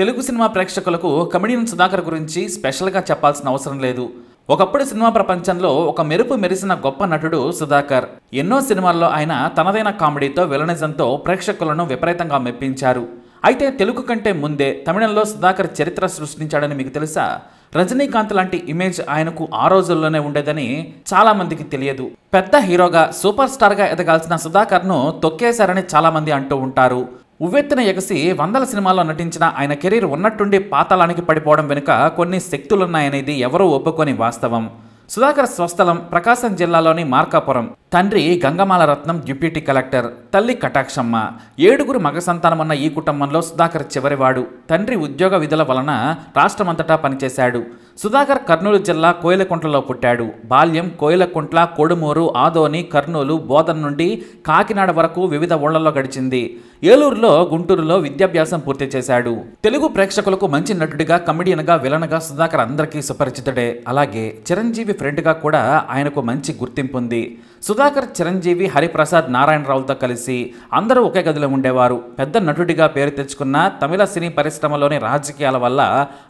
తెలుగు సినిమా ప్రేక్షకులకు కమిడియన్ సుధాకర్ గురించి స్పెషల్గా చెప్పాల్సిన అవసరం లేదు ఒకప్పుడు సినిమా ప్రపంచంలో ఒక మెరుపు మెరిసిన గొప్ప నటుడు సుధాకర్ ఎన్నో సినిమాల్లో ఆయన తనదైన కామెడీతో విలనిజంతో ప్రేక్షకులను విపరీతంగా మెప్పించారు అయితే తెలుగు కంటే ముందే తమిళంలో సుధాకర్ చరిత్ర సృష్టించాడని మీకు తెలుసా రజనీకాంత్ లాంటి ఇమేజ్ ఆయనకు ఆ రోజుల్లోనే ఉండేదని చాలా మందికి తెలియదు పెద్ద హీరోగా సూపర్ స్టార్గా ఎదగాల్సిన సుధాకర్ను తొక్కేశారని చాలామంది అంటూ ఉంటారు ఉవ్వెత్తిన ఎగసి వందల సినిమాల్లో నటించిన ఆయన కెరీర్ ఉన్నట్టుండి పాతాళానికి పడిపోవడం వెనుక కొన్ని శక్తులున్నాయనేది ఎవరూ ఒప్పుకొని వాస్తవం సుధాకర్ స్వస్థలం ప్రకాశం జిల్లాలోని మార్కాపురం తండ్రి గంగమాల రత్నం డిప్యూటీ కలెక్టర్ తల్లి కటాక్షమ్మ ఏడుగురు మగ సంతానమన్న ఈ కుటుంబంలో సుధాకర్ చివరివాడు తండ్రి ఉద్యోగ విధుల వలన రాష్ట్రమంతటా పనిచేశాడు సుధాకర్ కర్నూలు జిల్లా కోయలకుంట్లలో పుట్టాడు బాల్యం కోయలకుంట్ల కొడుమూరు ఆదోని కర్నూలు బోధన్ నుండి కాకినాడ వరకు వివిధ ఊళ్లలో గడిచింది ఏలూరులో గుంటూరులో విద్యాభ్యాసం పూర్తి చేశాడు తెలుగు ప్రేక్షకులకు మంచి నటుడిగా కమెడియన్గా విలన్గా సుధాకర్ అందరికీ సుపరిచితుడే అలాగే చిరంజీవి ఫ్రెండ్గా కూడా ఆయనకు మంచి గుర్తింపు ఉంది సుధాకర్ చిరంజీవి హరిప్రసాద్ నారాయణరావులతో కలిసి అందరూ ఒకే గదిలో ఉండేవారు పెద్ద నటుడిగా పేరు తెచ్చుకున్న తమిళ సినీ పరిశ్రమలోని రాజకీయాల వల్ల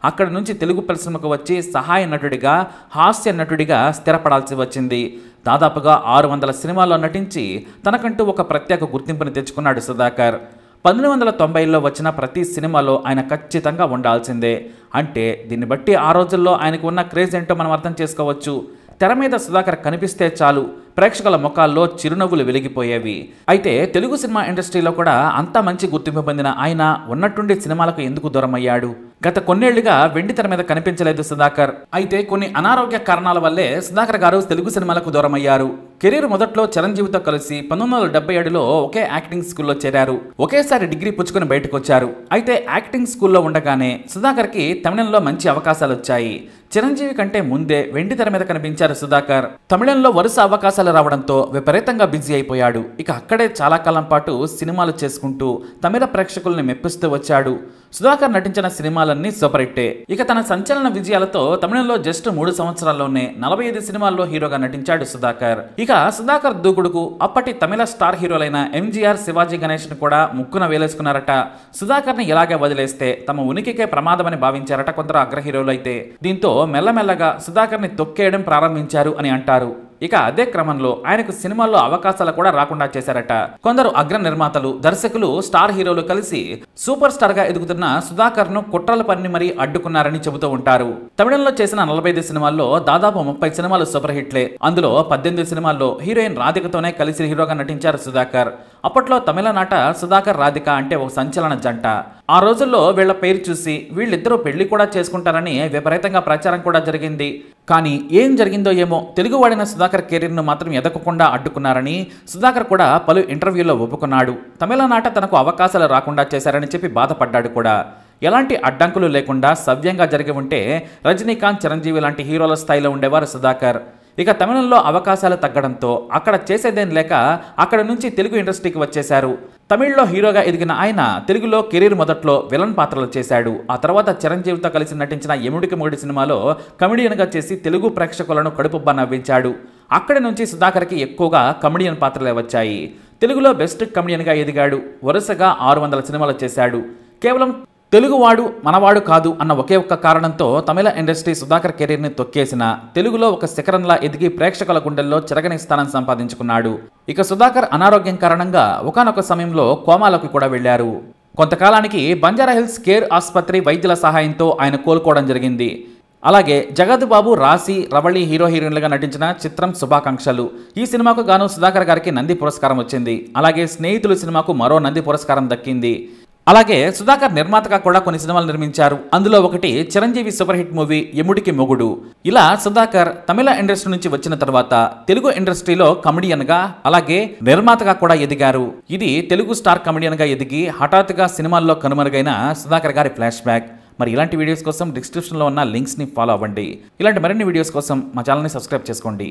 అక్కడి నుంచి తెలుగు పరిశ్రమకు వచ్చి సహాయ నటుడిగా హాస్య నటుడిగా స్థిరపడాల్సి వచ్చింది దాదాపుగా ఆరు వందల సినిమాల్లో నటించి తనకంటూ ఒక ప్రత్యేక గుర్తింపుని తెచ్చుకున్నాడు సుధాకర్ పంతొమ్మిది వందల తొంభైలో వచ్చిన ప్రతి సినిమాలో ఆయన ఖచ్చితంగా ఉండాల్సిందే అంటే దీన్ని బట్టి ఆ రోజుల్లో ఆయనకు ఉన్న క్రేజ్ ఏంటో మనం అర్థం చేసుకోవచ్చు తెర మీద సుధాకర్ కనిపిస్తే చాలు ప్రేక్షకుల ముఖాల్లో చిరునవ్వులు వెలిగిపోయేవి అయితే తెలుగు సినిమా ఇండస్ట్రీలో కూడా అంత మంచి గుర్తింపు పొందిన ఆయన ఉన్నట్టుండి సినిమాలకు ఎందుకు దూరమయ్యాడు గత కొన్నేళ్లుగా వెండి తెర మీద కనిపించలేదు సుధాకర్ అయితే కొన్ని అనారోగ్య కారణాల వల్లే సుధాకర్ గారు తెలుగు సినిమాలకు దూరమయ్యారు కెరీర్ మొదట్లో చిరంజీవితో కలిసి పంతొమ్మిది వందల డెబ్బై ఏడులో ఒకే యాక్టింగ్ స్కూల్లో చేరారు ఒకేసారి డిగ్రీ పుచ్చుకుని బయటకు వచ్చారు అయితే యాక్టింగ్ స్కూల్లో ఉండగానే సుధాకర్కి తమిళంలో మంచి అవకాశాలు వచ్చాయి చిరంజీవి కంటే ముందే వెండి తెర మీద కనిపించారు సుధాకర్ తమిళంలో వరుస అవకాశాలు రావడంతో విపరీతంగా బిజీ అయిపోయాడు ఇక అక్కడే చాలా కాలం పాటు సినిమాలు చేసుకుంటూ తమిళ ప్రేక్షకుల్ని మెప్పిస్తూ వచ్చాడు సుధాకర్ నటించిన సినిమాలన్నీ సూపర్ హిట్టే ఇక తన సంచలన విజయాలతో తమిళంలో జస్ట్ మూడు సంవత్సరాల్లోనే నలభై ఐదు సినిమాల్లో హీరోగా నటించాడు సుధాకర్ ఇక సుధాకర్ దూకుడుకు అప్పటి తమిళ స్టార్ హీరోలైన ఎంజీఆర్ శివాజీ గణేష్ కూడా ముక్కున వేలేసుకున్నారట సుధాకర్ ని ఇలాగే వదిలేస్తే తమ ఉనికికే ప్రమాదమని భావించారట కొందరు అగ్ర హీరోలు అయితే దీంతో మెల్లమెల్లగా సుధాకర్ ని తొక్కేయడం ప్రారంభించారు అని అంటారు ఇక అదే క్రమంలో ఆయనకు సినిమాల్లో అవకాశాలు కూడా రాకుండా చేశారట కొందరు అగ్ర నిర్మాతలు దర్శకులు స్టార్ హీరోలు కలిసి సూపర్ స్టార్ గా ఎదుగుతున్న సుధాకర్ ను కుట్రల పని మరీ అడ్డుకున్నారని చెబుతూ ఉంటారు తమిళంలో చేసిన నలభై ఐదు సినిమాల్లో దాదాపు ముప్పై సినిమాలు సూపర్ హిట్లే అందులో పద్దెనిమిది సినిమాల్లో హీరోయిన్ రాధికతోనే కలిసి హీరోగా నటించారు సుధాకర్ అప్పట్లో తమిళనాట సుధాకర్ రాధిక అంటే ఒక సంచలన జంట ఆ రోజుల్లో వీళ్ల పేరు చూసి వీళ్ళిద్దరూ పెళ్లి కూడా చేసుకుంటారని విపరీతంగా ప్రచారం కూడా జరిగింది కానీ ఏం జరిగిందో ఏమో తెలుగువాడైన సుధాకర్ కెరీర్ను మాత్రం ఎదగకుండా అడ్డుకున్నారని సుధాకర్ కూడా పలు ఇంటర్వ్యూల్లో ఒప్పుకున్నాడు తమిళనాట తనకు అవకాశాలు రాకుండా చేశారని చెప్పి బాధపడ్డాడు కూడా ఎలాంటి అడ్డంకులు లేకుండా సవ్యంగా జరిగి ఉంటే రజనీకాంత్ చిరంజీవి లాంటి హీరోల స్థాయిలో ఉండేవారు సుధాకర్ ఇక తమిళంలో అవకాశాలు తగ్గడంతో అక్కడ చేసేదేం లేక అక్కడ నుంచి తెలుగు ఇండస్ట్రీకి వచ్చేశారు తమిళ్లో హీరోగా ఎదిగిన ఆయన తెలుగులో కెరీర్ మొదట్లో విలన్ పాత్రలు చేశాడు ఆ తర్వాత చిరంజీవితో కలిసి నటించిన ఎముడికి మొగుడి సినిమాలో కమెడియన్గా చేసి తెలుగు ప్రేక్షకులను కడుపుబ్బా నవ్వించాడు అక్కడి నుంచి సుధాకర్కి ఎక్కువగా కమెడియన్ పాత్రలే వచ్చాయి తెలుగులో బెస్ట్ కమెడియన్గా ఎదిగాడు వరుసగా ఆరు వందల సినిమాలు చేశాడు కేవలం తెలుగువాడు మనవాడు కాదు అన్న ఒకే ఒక్క కారణంతో తమిళ ఇండస్ట్రీ సుధాకర్ కెరీర్ని తొక్కేసిన తెలుగులో ఒక శిఖరంలా ఎదిగి ప్రేక్షకుల గుండెల్లో చెరగని స్థానం సంపాదించుకున్నాడు ఇక సుధాకర్ అనారోగ్యం కారణంగా ఒకనొక సమయంలో కోమాలోకి కూడా వెళ్లారు కొంతకాలానికి బంజారా హిల్స్ కేర్ ఆసుపత్రి వైద్యుల సహాయంతో ఆయన కోలుకోవడం జరిగింది అలాగే జగత్ బాబు రాశి రవళి హీరో హీరోయిన్లుగా నటించిన చిత్రం శుభాకాంక్షలు ఈ సినిమాకు గాను సుధాకర్ గారికి నంది పురస్కారం వచ్చింది అలాగే స్నేహితులు సినిమాకు మరో నంది పురస్కారం దక్కింది అలాగే సుధాకర్ నిర్మాతగా కూడా కొన్ని సినిమాలు నిర్మించారు అందులో ఒకటి Chiranjeevi super hit movie Yamudiki Mogudu ఇలా సుధాకర్ తమిళ ఇండస్ట్రీ నుంచి వచ్చిన తర్వాత తెలుగు ఇండస్ట్రీలో కమెడియన్గా అలాగే నిర్మాతగా కూడా ఎదిగారు ఇది తెలుగు స్టార్ కమెడియన్గా ఎదిగి హఠాత్తుగా సినిమాల్లో కనుమరుగైన సుధాకర్ గారి ఫ్లాష్ బ్యాక్ మరి ఇలాంటి వీడియోస్ కోసం డిస్క్రిప్షన్లో ఉన్న లింక్స్ని ఫాలో అవ్వండి ఇలాంటి మరిన్ని వీడియోస్ కోసం మా ఛానల్ని సబ్స్క్రైబ్ చేసుకోండి